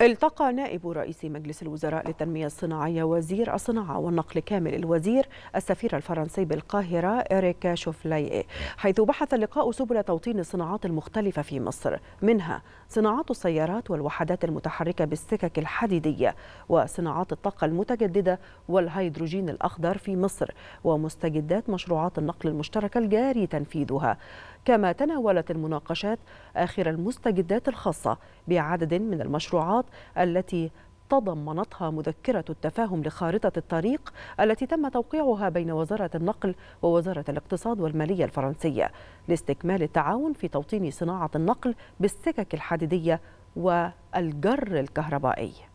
التقى نائب رئيس مجلس الوزراء للتنمية الصناعية وزير الصناعة والنقل كامل الوزير السفير الفرنسي بالقاهرة إريكا شوفلايئي حيث بحث اللقاء سبل توطين الصناعات المختلفة في مصر منها صناعات السيارات والوحدات المتحركة بالسكك الحديدية وصناعات الطاقة المتجددة والهيدروجين الأخضر في مصر ومستجدات مشروعات النقل المشتركة الجاري تنفيذها كما تناولت المناقشات آخر المستجدات الخاصة بعدد من المشروعات التي تضمنتها مذكرة التفاهم لخارطة الطريق التي تم توقيعها بين وزارة النقل ووزارة الاقتصاد والمالية الفرنسية لاستكمال التعاون في توطين صناعة النقل بالسكك الحديدية والجر الكهربائي